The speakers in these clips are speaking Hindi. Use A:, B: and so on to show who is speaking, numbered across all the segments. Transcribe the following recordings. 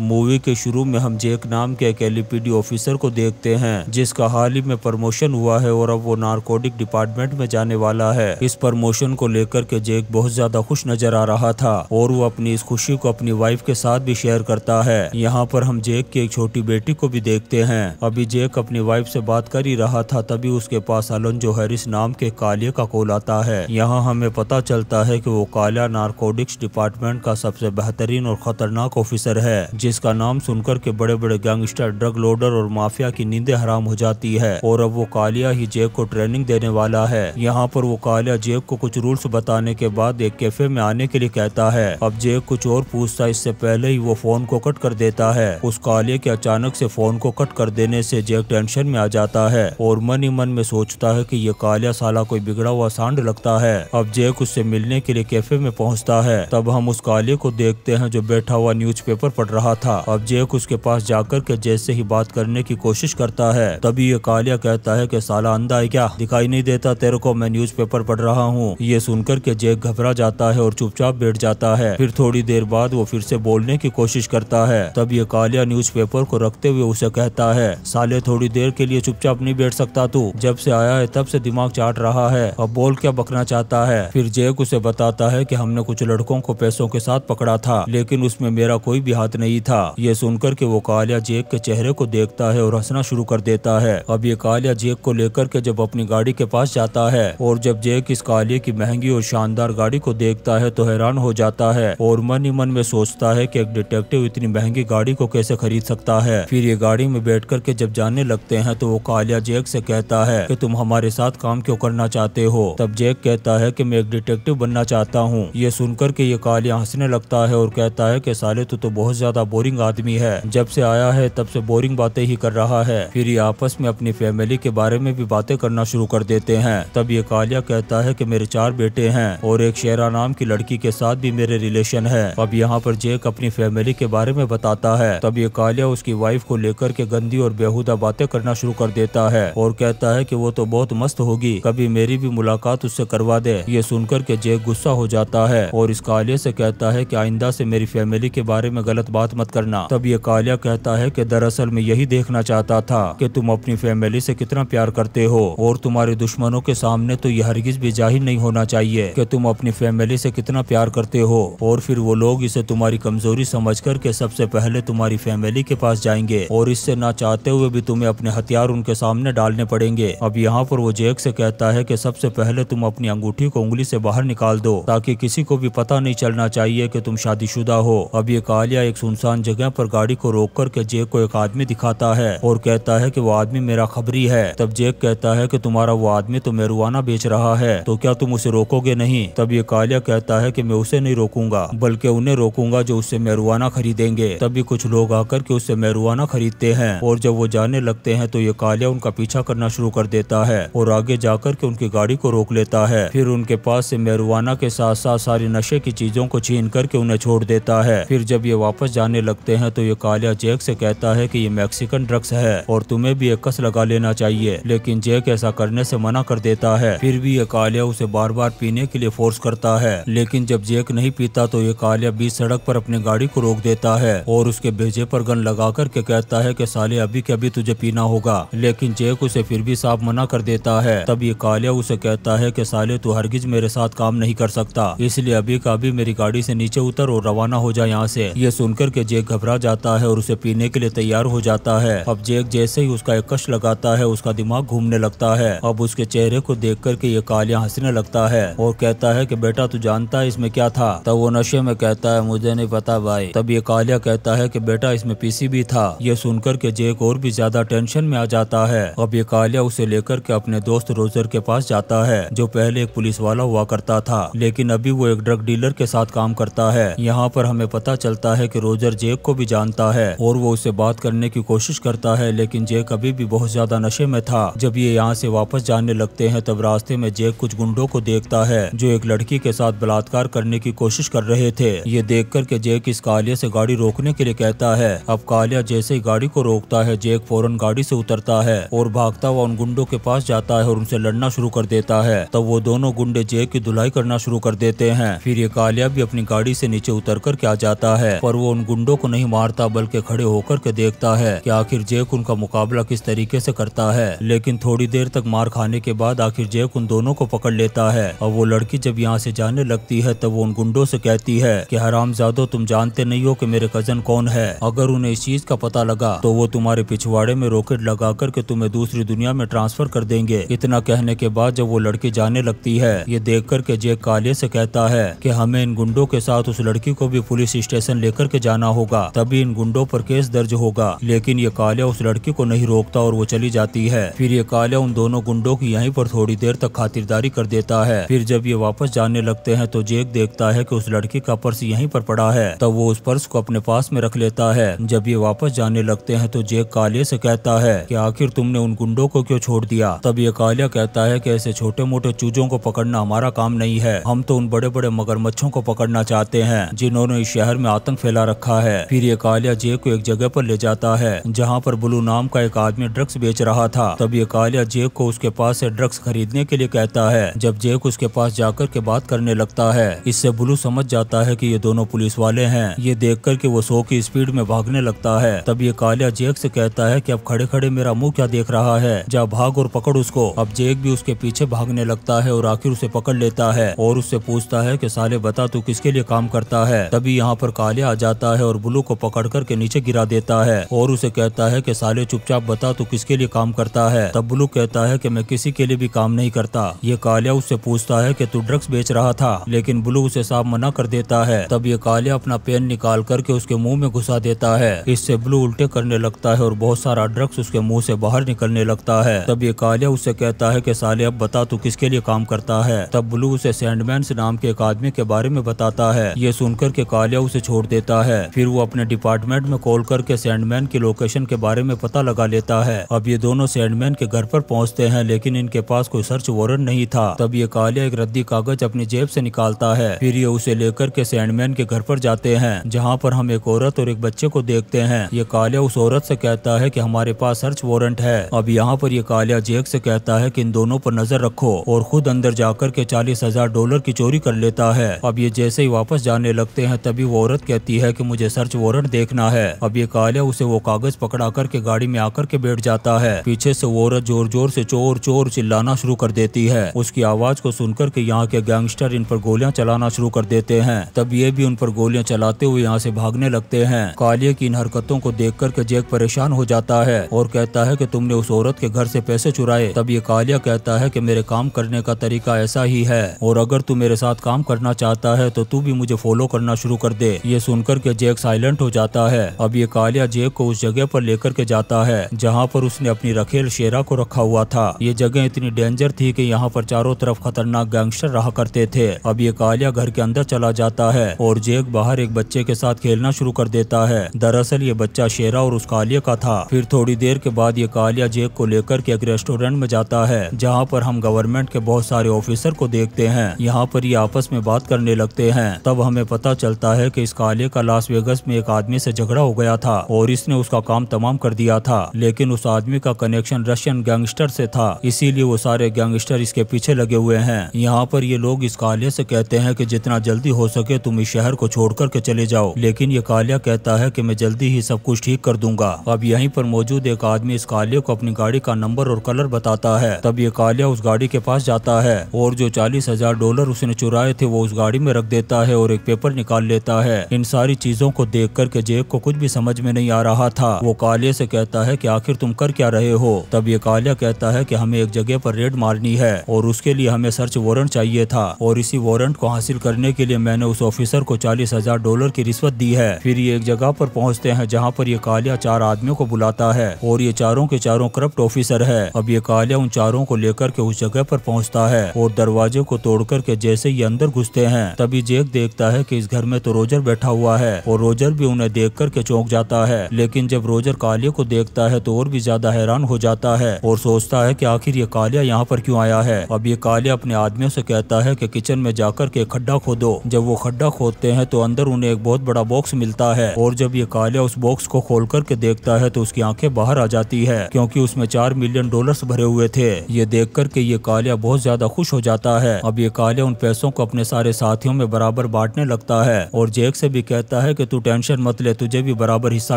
A: मूवी के शुरू में हम जेक नाम के एक एलईपीडी ऑफिसर को देखते हैं जिसका हाल ही में प्रमोशन हुआ है और अब वो नारकोटिक डिपार्टमेंट में जाने वाला है इस प्रमोशन को लेकर के जेक बहुत ज्यादा खुश नजर आ रहा था और वो अपनी इस खुशी को अपनी वाइफ के साथ भी शेयर करता है यहाँ पर हम जेक की एक छोटी बेटी को भी देखते हैं अभी जेक अपनी वाइफ से बात कर ही रहा था तभी उसके पास अलंजो हैरिस नाम के काले का कॉल आता है यहाँ हमें पता चलता है की वो काला नारकोटिक्स डिपार्टमेंट का सबसे बेहतरीन और खतरनाक ऑफिसर है जिसका नाम सुनकर के बड़े बड़े गैंगस्टर ड्रग लोडर और माफिया की नींदे हराम हो जाती है और अब वो कालिया ही जेब को ट्रेनिंग देने वाला है यहाँ पर वो कालिया जेब को कुछ रूल्स बताने के बाद एक कैफे में आने के लिए कहता है अब जेब कुछ और पूछता इससे पहले ही वो फोन को कट कर देता है उस कालिया के अचानक से फोन को कट कर देने से जेब टेंशन में आ जाता है और मन ही मन में सोचता है कि ये कालिया साला कोई बिगड़ा हुआ सांड लगता है अब जेक उससे मिलने के लिए कैफे में पहुंचता है तब हम उस कालिया को देखते हैं जो बैठा हुआ न्यूज पढ़ रहा रहा था अब जेक उसके पास जाकर के जैसे ही बात करने की कोशिश करता है तभी ये कालिया कहता है कि साला अंधा है क्या दिखाई नहीं देता तेरे को मैं न्यूज़पेपर पढ़ रहा हूँ ये सुनकर के जेक घबरा जाता है और चुपचाप बैठ जाता है फिर थोड़ी देर बाद वो फिर से बोलने की कोशिश करता है तब ये कालिया पेपर को रखते हुए उसे कहता है साले थोड़ी देर के लिए चुपचाप नहीं बैठ सकता तू जब से आया है तब से दिमाग चाट रहा है अब बोल क्या बकना चाहता है फिर जेक उसे बताता है की हमने कुछ लड़कों को पैसों के साथ पकड़ा था लेकिन उसमें मेरा कोई भी हाथ नहीं था ये सुनकर के वो कालिया जेक के चेहरे को देखता है और हंसना शुरू कर देता है अब ये कालिया जेक को लेकर के जब अपनी गाड़ी के पास जाता है और जब जेक इस कालिए की महंगी और शानदार गाड़ी को देखता है तो हैरान हो जाता है और मन ही मन में सोचता है की एक डिटेक्टिव इतनी महंगी गाड़ी को कैसे खरीद सकता है फिर ये गाड़ी में बैठ करके जब जाने लगते हैं तो वो कालिया जेक से कहता है की तुम हमारे साथ काम क्यों करना चाहते हो तब जेक कहता है की मैं एक डिटेक्टिव बनना चाहता हूँ ये सुनकर के ये कालिया हंसने लगता है और कहता है की साले तू तो बहुत ज्यादा बोरिंग आदमी है जब से आया है तब से बोरिंग बातें ही कर रहा है फिर ये आपस में अपनी फैमिली के बारे में भी बातें करना शुरू कर देते हैं तब ये कालिया कहता है की मेरे चार बेटे हैं और एक शेरा नाम की लड़की के साथ भी मेरे रिलेशन है अब यहाँ पर जेक अपनी फैमिली के बारे में बताता है तब ये कालिया उसकी वाइफ को लेकर के गंदी और बेहूदा बातें करना शुरू कर देता है और कहता है की वो तो बहुत मस्त होगी कभी मेरी भी मुलाकात उससे करवा दे ये सुनकर के जेक गुस्सा हो जाता है और इस कालिया से कहता है की आइंदा से मेरी फैमिली के बारे में गलत बात मत करना तब ये कालिया कहता है कि दरअसल मैं यही देखना चाहता था कि तुम अपनी फैमिली से कितना प्यार करते हो और तुम्हारे दुश्मनों के सामने तो यह हरगिज भी जाहिर नहीं होना चाहिए कि तुम अपनी फैमिली से कितना प्यार करते हो और फिर वो लोग इसे तुम्हारी कमजोरी समझ कर के सबसे पहले तुम्हारी फैमिली के पास जाएंगे और इससे ना चाहते हुए भी तुम्हें अपने हथियार उनके सामने डालने पड़ेंगे अब यहाँ पर वो जेक से कहता है कि सबसे पहले तुम अपनी अंगूठी को उंगली से बाहर निकाल दो ताकि किसी को भी पता नहीं चलना चाहिए कि तुम शादीशुदा हो अब ये कालिया एक सुनसान सुनसान जगह पर गाड़ी को रोक कर के को एक आदमी दिखाता है और कहता है कि वो आदमी मेरा खबरी है तब जेक कहता है कि तुम्हारा वो आदमी तो मेरुआना बेच रहा है तो क्या तुम उसे रोकोगे नहीं तब ये कालिया कहता है की मैं उसे नहीं रोकूंगा बल्कि उन्हें रोकूंगा जो उससे मेरुआना खरीदेंगे तभी कुछ लोग आकर के उससे मेरुआना खरीदते हैं और जब वो जाने लगते हैं तो ये कालिया उनका पीछा करना शुरू कर देता है और आगे जाकर के उनकी गाड़ी को रोक लेता है फिर उनके पास से मेरुआना के साथ साथ सारी नशे की चीजों को छीन करके उन्हें छोड़ देता है फिर जब ये वापस जाने लगते हैं तो ये कालिया जैक से कहता है कि ये मैक्सिकन ड्रग्स है और तुम्हें भी एक कस लगा लेना चाहिए लेकिन जैक ऐसा करने से मना कर देता है फिर भी ये कालिया उसे बार बार पीने के लिए फोर्स करता है लेकिन जब जैक नहीं पीता तो ये कालिया बीच सड़क पर अपनी गाड़ी को रोक देता है और उसके भेजे पर गन लगा करके कहता है की साले अभी के अभी तुझे पीना होगा लेकिन जैक उसे फिर भी साफ मना कर देता है तब ये कालिया उसे कहता है की साले तू हरगिज मेरे साथ काम नहीं कर सकता इसलिए अभी का अभी मेरी गाड़ी से नीचे उतर और रवाना हो जाए यहाँ से ये सुनकर के जेक घबरा जाता है और उसे पीने के लिए तैयार हो जाता है अब जेक जैसे ही उसका एक कश लगाता है उसका दिमाग घूमने लगता है अब उसके चेहरे को देख करके ये कालिया हंसने लगता है और कहता है की बेटा तू जानता है इसमें क्या था तब वो नशे में कहता है मुझे नहीं पता भाई तब ये कालिया कहता है की बेटा इसमें पीसी भी था ये सुनकर के जेक और भी ज्यादा टेंशन में आ जाता है अब ये कालिया उसे लेकर के अपने दोस्त रोजर के पास जाता है जो पहले एक पुलिस वाला हुआ करता था लेकिन अभी वो एक ड्रग डीलर के साथ काम करता है यहाँ पर हमें पता चलता है की रोजर मिस्टर जेक को भी जानता है और वो उसे बात करने की कोशिश करता है लेकिन जेक अभी भी बहुत ज्यादा नशे में था जब ये यहाँ से वापस जाने लगते हैं तब रास्ते में जेक कुछ गुंडों को देखता है जो एक लड़की के साथ बलात्कार करने की कोशिश कर रहे थे ये देख कर के जेक इस कालिया से गाड़ी रोकने के लिए कहता है अब कालिया जैसे ही गाड़ी को रोकता है जेक फौरन गाड़ी से उतरता है और भागता हुआ उन गुंडों के पास जाता है और उनसे लड़ना शुरू कर देता है तब वो दोनों गुंडे जेक की धुलाई करना शुरू कर देते हैं फिर ये कालिया भी अपनी गाड़ी से नीचे उतर कर के आ जाता है पर वो उन गुंडों गुंडों को नहीं मारता बल्कि खड़े होकर के देखता है कि आखिर जेक उनका मुकाबला किस तरीके से करता है लेकिन थोड़ी देर तक मार खाने के बाद आखिर जेक उन दोनों को पकड़ लेता है और वो लड़की जब यहाँ से जाने लगती है तब वो उन गुंडों से कहती है कि जादो तुम जानते नहीं हो कि मेरे कजन कौन है अगर उन्हें इस चीज का पता लगा तो वो तुम्हारे पिछवाड़े में रॉकेट लगा करके तुम्हें दूसरी दुनिया में ट्रांसफर कर देंगे इतना कहने के बाद जब वो लड़की जाने लगती है ये देख कर के जेक काले से कहता है कि हमें इन गुंडों के साथ उस लड़की को भी पुलिस स्टेशन लेकर के जाना होगा तभी इन गुंडों पर केस दर्ज होगा लेकिन ये कालिया उस लड़की को नहीं रोकता और वो चली जाती है फिर ये कालिया उन दोनों गुंडों की यहीं पर थोड़ी देर तक खातिरदारी कर देता है फिर जब ये वापस जाने लगते हैं तो जेक देखता है कि उस लड़की का पर्स यहीं पर पड़ा है तब वो उस पर्स को अपने पास में रख लेता है जब ये वापस जाने लगते हैं तो जेक कालिया से कहता है कि आखिर तुमने उन गुंडों को क्यों छोड़ दिया तब ये कालिया कहता है कि ऐसे छोटे मोटे चूजों को पकड़ना हमारा काम नहीं है हम तो उन बड़े बड़े मगरमच्छों को पकड़ना चाहते हैं जिन्होंने इस शहर में आतंक फैला रखा है है फिर ये कालिया जे को एक जगह पर ले जाता है जहाँ पर ब्लू नाम का एक आदमी ड्रग्स बेच रहा था तब ये कालिया जेक को उसके पास से ड्रग्स खरीदने के लिए कहता है जब जेक उसके पास जाकर के बात करने लगता है इससे ब्लू समझ जाता है कि ये दोनों पुलिस वाले हैं ये देख कर के वो सौ की स्पीड में भागने लगता है तब ये कालिया जेक से कहता है कि अब खड़े खड़े मेरा मुंह क्या देख रहा है जा भाग और पकड़ उसको अब जेक भी उसके पीछे भागने लगता है और आखिर उसे पकड़ लेता है और उससे पूछता है की साले बता तू किसके लिए काम करता है तभी यहाँ पर कालिया आ जाता है और और ब्लू को पकड़ करके नीचे गिरा देता है और उसे कहता है की साले चुपचाप बता तू किसके लिए काम करता है तब ब्लू कहता है की मैं किसी के लिए भी काम नहीं करता ये कालिया उससे पूछता है की तू ड्रग्स बेच रहा था लेकिन ब्लू उसे साफ मना कर देता है तब ये कालिया अपना पेन निकाल करके उसके मुंह में घुसा देता है इससे ब्लू उल्टे करने लगता है और बहुत सारा ड्रग्स उसके मुंह से बाहर निकलने लगता है तब ये कालिया उससे कहता है कि साले अब बता तू किसके लिए काम करता है तब ब्लू उसे सैंडमैन नाम के एक आदमी के बारे में बताता है ये सुनकर के कालिया उसे छोड़ देता है फिर फिर वो अपने डिपार्टमेंट में कॉल करके सैंडमैन की लोकेशन के बारे में पता लगा लेता है अब ये दोनों सैंडमैन के घर पर पहुंचते हैं लेकिन इनके पास कोई सर्च वारंट नहीं था तब ये कालिया एक रद्दी कागज अपनी जेब से निकालता है फिर ये उसे लेकर के सैंडमैन के घर पर जाते हैं जहाँ पर हम एक औरत और एक बच्चे को देखते हैं ये कालिया उस औरत से कहता है की हमारे पास सर्च वारंट है अब यहाँ पर ये कालिया जेक से कहता है की इन दोनों पर नजर रखो और खुद अंदर जाकर के चालीस हजार डॉलर की चोरी कर लेता है अब ये जैसे ही वापस जाने लगते हैं तभी वो औरत कहती है की मुझे सर्च वारंट देखना है अब ये कालिया उसे वो कागज पकड़ा करके गाड़ी में आकर के बैठ जाता है पीछे से वो औरत जोर जोर से चोर चोर चिल्लाना शुरू कर देती है उसकी आवाज को सुनकर के यहाँ के गैंगस्टर इन पर गोलियां चलाना शुरू कर देते हैं तब ये भी उन पर गोलियां चलाते हुए यहाँ से भागने लगते हैं कालिया की इन हरकतों को देख करके जैक परेशान हो जाता है और कहता है की तुमने उस औरत के घर से पैसे चुराए तब ये कालिया कहता है की मेरे काम करने का तरीका ऐसा ही है और अगर तू मेरे साथ काम करना चाहता है तो तू भी मुझे फॉलो करना शुरू कर दे ये सुनकर के जैक साइलेंट हो जाता है अब ये कालिया जेब को उस जगह पर लेकर के जाता है जहाँ पर उसने अपनी रखेल शेरा को रखा हुआ था ये जगह इतनी डेंजर थी कि यहाँ पर चारों तरफ खतरनाक गैंगस्टर रहा करते थे अब ये कालिया घर के अंदर चला जाता है और जेक बाहर एक बच्चे के साथ खेलना शुरू कर देता है दरअसल ये बच्चा शेरा और उस कालिया का था फिर थोड़ी देर के बाद ये कालिया जेक को लेकर के एक रेस्टोरेंट में जाता है जहाँ पर हम गवर्नमेंट के बहुत सारे ऑफिसर को देखते हैं यहाँ पर ये आपस में बात करने लगते हैं तब हमें पता चलता है की इस कालिया का लास्ट वेगस में एक आदमी से झगड़ा हो गया था और इसने उसका काम तमाम कर दिया था लेकिन उस आदमी का कनेक्शन रशियन गैंगस्टर से था इसीलिए वो सारे गैंगस्टर इसके पीछे लगे हुए हैं यहाँ पर ये लोग इस कालिया से कहते हैं कि जितना जल्दी हो सके तुम इस शहर को छोड़ करके चले जाओ लेकिन ये कालिया कहता है कि मैं जल्दी ही सब कुछ ठीक कर दूंगा अब यहीं पर मौजूद एक आदमी इस कालिया को अपनी गाड़ी का नंबर और कलर बताता है तब ये कालिया उस गाड़ी के पास जाता है और जो चालीस हजार डॉलर उसने चुराए थे वो उस गाड़ी में रख देता है और एक पेपर निकाल लेता है इन सारी चीजों को देख कर के जेक को कुछ भी समझ में नहीं आ रहा था वो काले से कहता है कि आखिर तुम कर क्या रहे हो तब ये कालिया कहता है कि हमें एक जगह पर रेड मारनी है और उसके लिए हमें सर्च वारंट चाहिए था और इसी वारंट को हासिल करने के लिए मैंने उस ऑफिसर को चालीस हजार डॉलर की रिश्वत दी है फिर ये एक जगह पर पहुँचते हैं जहाँ पर ये कालिया चार आदमियों को बुलाता है और ये चारों के चारों करप्ट ऑफिसर है अब ये कालिया उन चारों को लेकर के उस जगह पर पहुँचता है और दरवाजे को तोड़ करके जैसे ही अंदर घुसते हैं तभी जेक देखता है कि इस घर में तो रोजर बैठा हुआ है और रोजर भी उन्हें देख कर के चौंक जाता है लेकिन जब रोजर कालिया को देखता है तो और भी ज्यादा हैरान हो जाता है और सोचता है की आखिर ये कालिया यहाँ पर क्यूँ आया है अब ये कालिया अपने आदमियों से कहता है की किचन में जाकर के खड्डा खोदो जब वो खड्डा खोदते हैं तो अंदर उन्हें एक बहुत बड़ा बॉक्स मिलता है और जब ये कालिया उस बॉक्स को खोल करके देखता है तो उसकी आंखें बाहर आ जाती है क्योंकि उसमें चार मिलियन डॉलर्स भरे हुए थे ये देख कर के ये कालिया बहुत ज्यादा खुश हो जाता है अब ये कालिया उन पैसों को अपने सारे साथियों में बराबर बांटने लगता है और जेक से भी कहता है कि तू टेंशन मत ले तुझे भी बराबर हिस्सा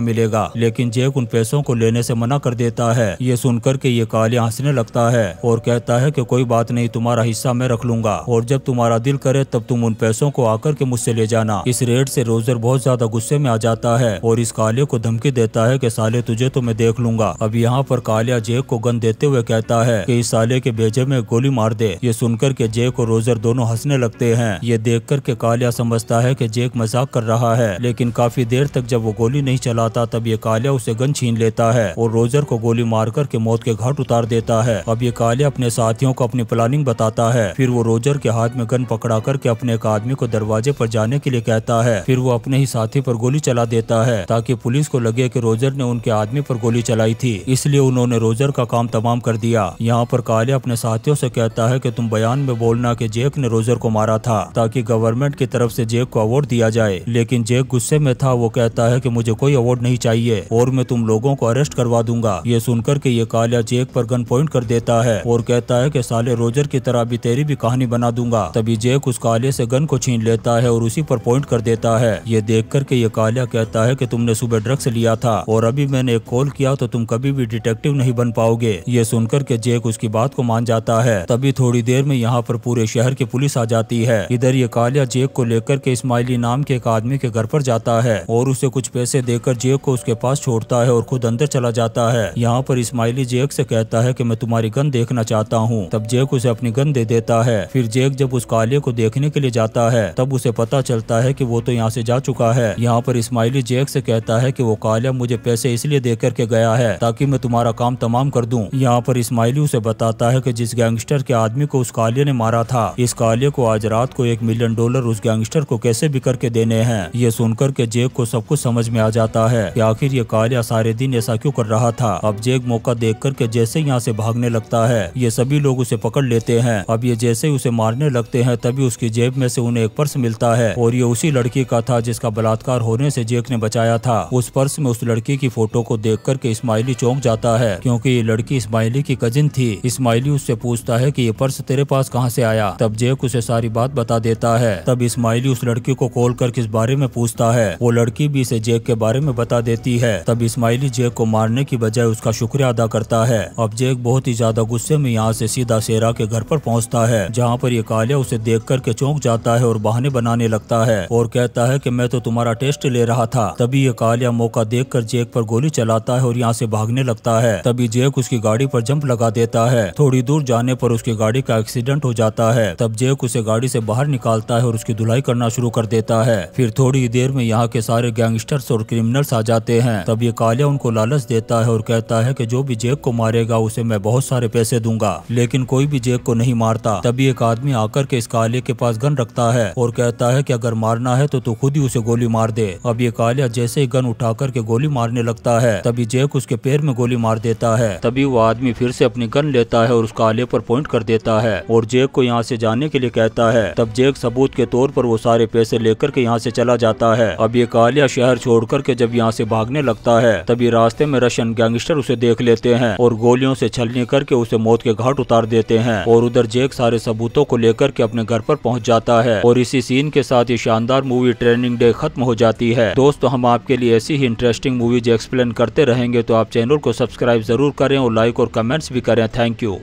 A: मिलेगा लेकिन जेक उन पैसों को लेने से मना कर देता है ये सुनकर के ये काले हंसने लगता है और कहता है कि कोई बात नहीं तुम्हारा हिस्सा मैं रख लूंगा और जब तुम्हारा दिल करे तब तुम उन पैसों को आकर के मुझसे ले जाना इस रेट से रोजर बहुत ज्यादा गुस्से में आ जाता है और इस काले को धमकी देता है कि साले तुझे तो मैं देख लूंगा अब यहाँ पर कालिया जेक को गन देते हुए कहता है कि इस साले के बेजे में गोली मार दे ये सुनकर के जेक और रोजर दोनों हंसने लगते है ये देख कर के कालिया समझता है की जेक मजाक कर रहा है लेकिन लेकिन काफी देर तक जब वो गोली नहीं चलाता तब ये कालिया उसे गन छीन लेता है और रोजर को गोली मार करके मौत के घाट उतार देता है अब ये कालिया अपने साथियों को अपनी प्लानिंग बताता है फिर वो रोजर के हाथ में गन पकड़ा करके अपने एक आदमी को दरवाजे पर जाने के लिए कहता है फिर वो अपने ही साथी पर गोली चला देता है ताकि पुलिस को लगे कि रोजर ने उनके आदमी पर गोली चलाई थी इसलिए उन्होंने रोजर का काम तमाम कर दिया यहाँ पर कालिया अपने साथियों से कहता है कि तुम बयान में बोलना कि जेक ने रोजर को मारा था ताकि गवर्नमेंट की तरफ से जेक को अवार्ड दिया जाए लेकिन जेक गुस्से गुस्से में था वो कहता है कि मुझे कोई अवार्ड नहीं चाहिए और मैं तुम लोगों को अरेस्ट करवा दूंगा ये सुनकर के ये कालिया जेक पर गन पॉइंट कर देता है और कहता है कि साले रोजर की तरह भी तेरी भी कहानी बना दूंगा तभी जेक उस काले से गन को छीन लेता है और उसी पर पॉइंट कर देता है ये देख कर के ये कालिया कहता है की तुमने सुबह ड्रग्स लिया था और अभी मैंने एक कॉल किया तो तुम कभी भी डिटेक्टिव नहीं बन पाओगे ये सुनकर के जेक उसकी बात को मान जाता है तभी थोड़ी देर में यहाँ पर पूरे शहर की पुलिस आ जाती है इधर ये कालिया जेक को लेकर के इस्माइली नाम के एक आदमी के घर पर जाता जाता है और उसे कुछ पैसे देकर जेक को उसके पास छोड़ता है और खुद अंदर चला जाता है यहाँ पर इस्माइली जेक से कहता है कि मैं तुम्हारी गन देखना चाहता हूँ तब जेक उसे अपनी गन दे देता है फिर जेक जब उस काले को देखने के लिए जाता है तब उसे पता चलता है की वो तो यहाँ से जा चुका है यहाँ पर इस्माइली जेक से कहता है की वो कालिया मुझे पैसे इसलिए दे करके गया है ताकि मैं तुम्हारा काम तमाम कर दूँ यहाँ पर इस्माइली उसे बताता है की जिस गैंगस्टर के आदमी को उस कालिया ने मारा था इस काले को आज रात को एक मिलियन डॉलर उस गैंगस्टर को कैसे भी करके देने हैं ये सुनकर के जेक को सब कुछ समझ में आ जाता है कि आखिर ये कालिया सारे दिन ऐसा क्यों कर रहा था अब जेक मौका देख कर के जैसे यहाँ से भागने लगता है ये सभी लोग उसे पकड़ लेते हैं अब ये जैसे ही उसे मारने लगते हैं तभी उसकी जेब में से उन्हें एक पर्स मिलता है और ये उसी लड़की का था जिसका बलात्कार होने से जेक ने बचाया था उस पर्स में उस लड़की की फोटो को देख करके इस्माइली चौंक जाता है क्योंकि ये लड़की इस्माइली की कजिन थी इस्माइली उससे पूछता है कि ये पर्स तेरे पास कहाँ से आया तब जेक उसे सारी बात बता देता है तब इस्माइली उस लड़की को कॉल करके इस बारे में पूछता है है वो लड़की भी इसे जेक के बारे में बता देती है तब इस्माइली जेक को मारने की बजाय उसका शुक्रिया अदा करता है अब जेक बहुत ही ज्यादा गुस्से में यहाँ से सीधा सेरा के घर पर पहुँचता है जहाँ पर ये कालिया उसे देख करके चौंक जाता है और बहाने बनाने लगता है और कहता है की मैं तो तुम्हारा टेस्ट ले रहा था तभी ये कालिया मौका देख कर जेक पर गोली चलाता है और यहाँ से भागने लगता है तभी जेक उसकी गाड़ी पर जंप लगा देता है थोड़ी दूर जाने पर उसकी गाड़ी का एक्सीडेंट हो जाता है तब जेक उसे गाड़ी से बाहर निकालता है और उसकी धुलाई करना शुरू कर देता है फिर थोड़ी देर में में यहाँ के सारे गैंगस्टर्स और क्रिमिनल्स आ जाते हैं तब ये कालिया उनको लालच देता है और कहता है की जो भी जेक को मारेगा उसे मैं बहुत सारे पैसे दूंगा लेकिन कोई भी जेक को नहीं मारता तभी एक आदमी आकर के इस काले के पास गन रखता है और कहता है की अगर मारना है तो तू खुद ही उसे गोली मार दे अब ये कालिया जैसे ही गन उठा करके गोली मारने लगता है तभी जेक उसके पैर में गोली मार देता है तभी वो आदमी फिर से अपनी गन लेता है और उस काले पर पॉइंट कर देता है और जेक को यहाँ से जाने के लिए कहता है तब जेक सबूत के तौर पर वो सारे पैसे लेकर के यहाँ से चला जाता है है अब ये कालिया शहर छोड़ करके जब यहाँ से भागने लगता है तभी रास्ते में रशियन गैंगस्टर उसे देख लेते हैं और गोलियों से छलनी करके उसे मौत के घाट उतार देते हैं और उधर जेक सारे सबूतों को लेकर के अपने घर पर पहुँच जाता है और इसी सीन के साथ ही शानदार मूवी ट्रेनिंग डे खत्म हो जाती है दोस्तों तो हम आपके लिए ऐसी ही इंटरेस्टिंग मूवीज एक्सप्लेन करते रहेंगे तो आप चैनल को सब्सक्राइब जरूर करें और लाइक और कमेंट्स भी करें थैंक यू